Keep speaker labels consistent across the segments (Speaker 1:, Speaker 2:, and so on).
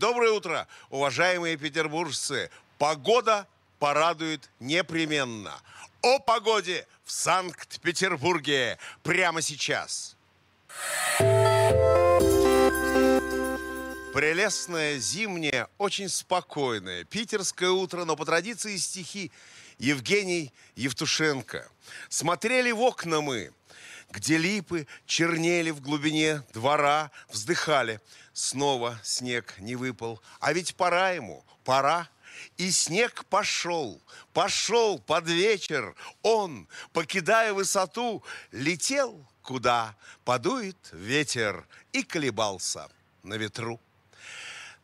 Speaker 1: Доброе утро, уважаемые петербуржцы. Погода порадует непременно. О погоде в Санкт-Петербурге прямо сейчас. Прелестное зимнее, очень спокойное питерское утро, но по традиции стихи Евгений Евтушенко. Смотрели в окна мы – где липы чернели в глубине двора, вздыхали. Снова снег не выпал, а ведь пора ему, пора. И снег пошел, пошел под вечер. Он, покидая высоту, летел куда подует ветер и колебался на ветру.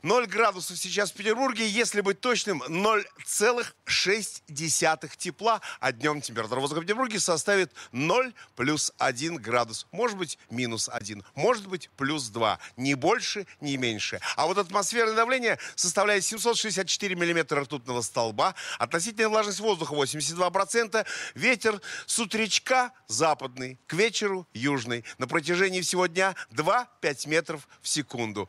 Speaker 1: 0 градусов сейчас в Петербурге, если быть точным, 0,6 тепла, а днем температура воздуха в Петербурге составит 0 плюс 1 градус. Может быть, минус 1, может быть, плюс 2. Не больше, не меньше. А вот атмосферное давление составляет 764 миллиметра ртутного столба, относительная влажность воздуха 82%, ветер с утречка западный, к вечеру южный. На протяжении всего дня 2-5 метров в секунду.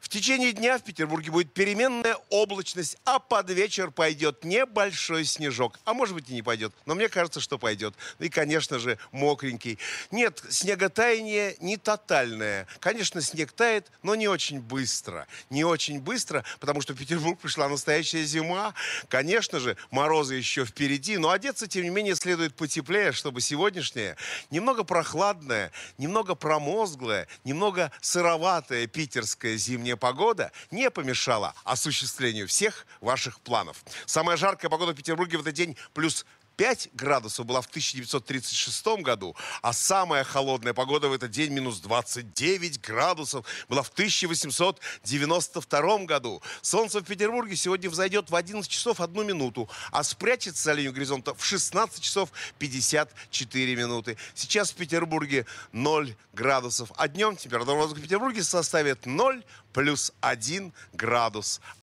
Speaker 1: В течение дня в Петербурге будет переменная облачность, а под вечер пойдет небольшой снежок. А может быть и не пойдет, но мне кажется, что пойдет. И, конечно же, мокренький. Нет, снеготаяние не тотальное. Конечно, снег тает, но не очень быстро. Не очень быстро, потому что в Петербург пришла настоящая зима. Конечно же, морозы еще впереди, но одеться, тем не менее, следует потеплее, чтобы сегодняшнее немного прохладное, немного промозглое, немного сыроватое питерская зимняя погода – не помешала осуществлению всех ваших планов. Самая жаркая погода в Петербурге в этот день плюс 5 градусов была в 1936 году, а самая холодная погода в этот день минус 29 градусов была в 1892 году. Солнце в Петербурге сегодня взойдет в 11 часов 1 минуту, а спрячется за линию горизонта в 16 часов 54 минуты. Сейчас в Петербурге 0 градусов, а днем температура воздуха в Петербурге составит 0 плюс 1 градус.